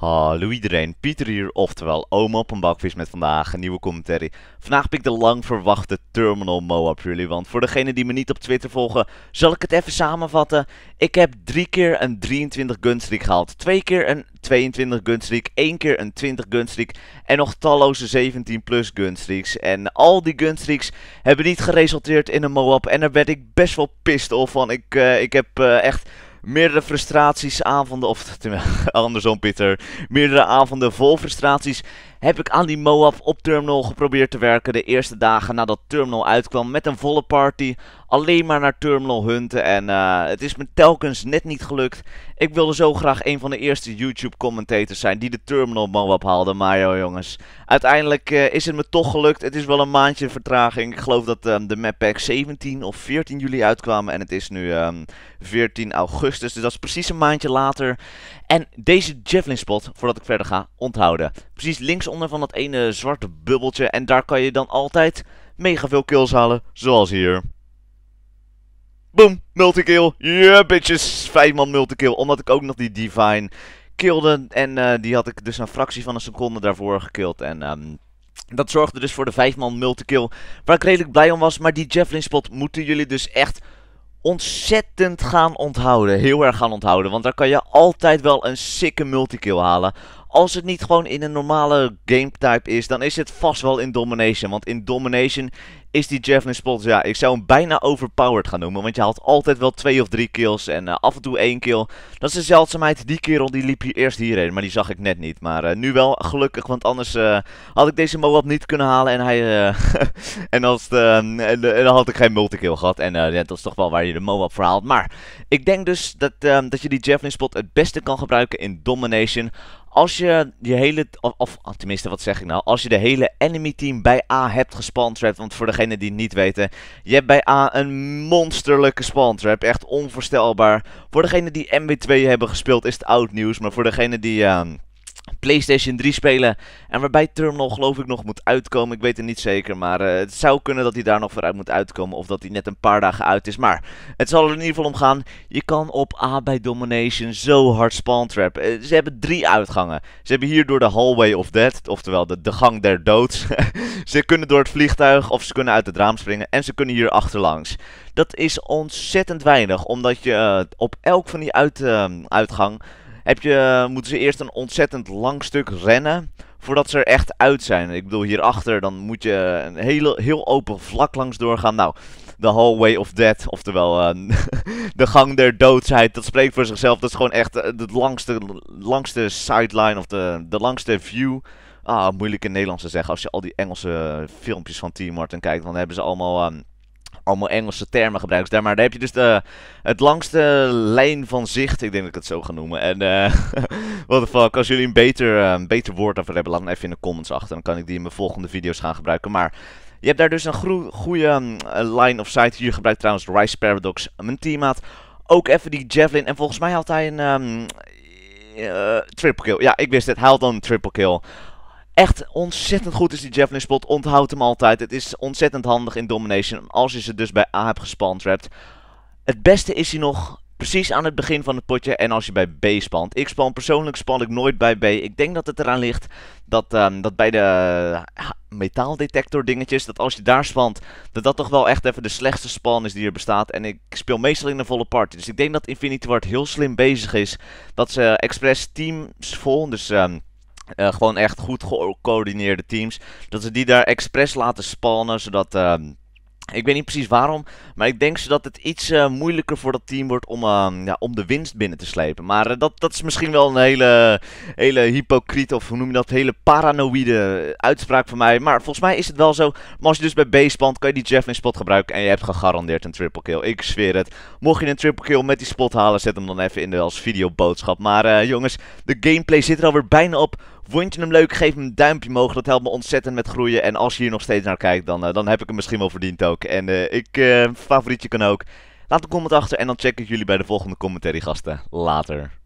Hallo iedereen, Pieter hier, oftewel Oma op een bakvis met vandaag een nieuwe commentary. Vandaag heb ik de lang verwachte Terminal Moab jullie, want voor degenen die me niet op Twitter volgen, zal ik het even samenvatten. Ik heb drie keer een 23 gunstreak gehaald, twee keer een 22 gunstreak, één keer een 20 gunstreak en nog talloze 17 plus gunstreaks. En al die gunstreaks hebben niet geresulteerd in een Moab en daar werd ik best wel pissed of van. Ik, eh, ik heb eh, echt Meerdere frustraties, avonden, of andersom Pieter, meerdere avonden vol frustraties heb ik aan die MOAF op Terminal geprobeerd te werken de eerste dagen nadat Terminal uitkwam met een volle party. Alleen maar naar Terminal hunten en eh, het is me telkens net niet gelukt. Ik wilde zo graag een van de eerste YouTube commentators zijn die de Terminal MOAF haalde, maar joh jongens. Uiteindelijk eh, is het me toch gelukt. Het is wel een maandje vertraging. Ik geloof dat ehm, de map pack 17 of 14 juli uitkwamen en het is nu 14 ehm, augustus. Dus dat is precies een maandje later. En deze javelin spot, voordat ik verder ga, onthouden. Precies links onder van dat ene zwarte bubbeltje. En daar kan je dan altijd mega veel kills halen, zoals hier. Boom, multikill. ja bitches. Vijf man multikill. Omdat ik ook nog die Divine kilde. En eh, die had ik dus een fractie van een seconde daarvoor gekild. En ehm, dat zorgde dus voor de vijf man multikill. Waar ik redelijk blij om was. Maar die Javelin spot moeten jullie dus echt ontzettend gaan onthouden. Heel erg gaan onthouden. Want daar kan je altijd wel een sikke multikill halen. Als het niet gewoon in een normale game type is, dan is het vast wel in Domination. Want in Domination is die Javelin Spot, ja, ik zou hem bijna overpowered gaan noemen. Want je haalt altijd wel twee of drie kills en eh, af en toe één kill. Dat is een zeldzaamheid. Die kerel die liep hier eerst hierheen, maar die zag ik net niet. Maar eh, nu wel, gelukkig, want anders eh, had ik deze Moab niet kunnen halen. En, hij, en, als dan had ik geen multikill gehad. En ja, dat is toch wel waar je de Moab voor haalt. Maar ik denk dus dat, dat je die Javelin Spot het beste kan gebruiken in Domination. Als je je hele, of, oh, tenminste wat zeg ik nou, als je de hele enemy team bij A hebt gespantrapt, want voor degenen die het niet weten, je hebt bij A een monsterlijke spantrap, echt onvoorstelbaar. Voor degenen die MW2 hebben gespeeld is het oud nieuws, maar voor degenen die... Ehm, PlayStation 3 spelen. En waarbij Terminal geloof ik nog moet uitkomen. Ik weet het niet zeker. Maar eh, het zou kunnen dat hij daar nog vooruit moet uitkomen. Of dat hij net een paar dagen uit is. Maar het zal er in ieder geval om gaan. Je kan op A bij Domination zo hard spawn trap. Eh, ze hebben drie uitgangen. Ze hebben hier door de hallway of death. Oftewel de, de gang der doods. ze kunnen door het vliegtuig. Of ze kunnen uit het raam springen. En ze kunnen hier achterlangs. Dat is ontzettend weinig. Omdat je eh, op elk van die uit, uitgang heb je, moeten ze eerst een ontzettend lang stuk rennen voordat ze er echt uit zijn. Ik bedoel, hierachter dan moet je een hele, heel open vlak langs doorgaan. Nou, de hallway of death, oftewel eh, de gang der doodsheid, dat spreekt voor zichzelf. Dat is gewoon echt de eh, langste, langste sideline of de, de langste view. Ah, moeilijk in Nederlands te zeggen. Als je al die Engelse filmpjes van Team Martin kijkt, dan hebben ze allemaal... Ehm, allemaal Engelse termen gebruikt. Dus daar, maar daar heb je dus de, het langste lijn van zicht. Ik denk dat ik het zo ga noemen. En uh, what fuck. Als jullie een beter, eh, beter woord daarvoor hebben, laat hem even in de comments achter. Dan kan ik die in mijn volgende video's gaan gebruiken. Maar je hebt daar dus een goede mm, eh, line of sight. Hier gebruikt trouwens Rice Paradox, mijn teammaat. Ook even die javelin. En volgens mij had hij een ehm, triple kill. Ja, ik wist het. Hij had dan een triple kill echt ontzettend goed is die javelin spot. Onthoud hem altijd. Het is ontzettend handig in domination als je ze dus bij A hebt gespantrapt. Het beste is hij nog precies aan het begin van het potje en als je bij B spant. Ik span persoonlijk span ik nooit bij B. Ik denk dat het eraan ligt dat, ehm, dat bij de eh, metaaldetector dingetjes, dat als je daar spant, dat dat toch wel echt even de slechtste span is die er bestaat. En ik speel meestal in een volle party. Dus ik denk dat Infinity Ward heel slim bezig is. Dat ze expres teams vol, dus... Ehm, eh, gewoon echt goed gecoördineerde teams. Dat ze die daar expres laten spannen. Zodat. Ehm, ik weet niet precies waarom. Maar ik denk dat het iets eh, moeilijker voor dat team wordt om, ehm, om de winst binnen te slepen. Maar eh, dat, dat is misschien wel een hele, hele hypocriet of hoe noem je dat? Hele paranoïde uitspraak van mij. Maar volgens mij is het wel zo. Maar als je dus bij B spant, kan je die Jeff in spot gebruiken. En je hebt gegarandeerd een triple kill. Ik zweer het. Mocht je een triple kill met die spot halen, zet hem dan even in de als videoboodschap. Maar jongens, de gameplay zit er alweer bijna op. Vond je hem leuk? Geef hem een duimpje omhoog. Dat helpt me ontzettend met groeien. En als je hier nog steeds naar kijkt, dan, eh, dan heb ik hem misschien wel verdiend ook. En uh, ik, eh, favorietje kan ook. Laat een comment achter en dan check ik jullie bij de volgende commentary gasten. Later.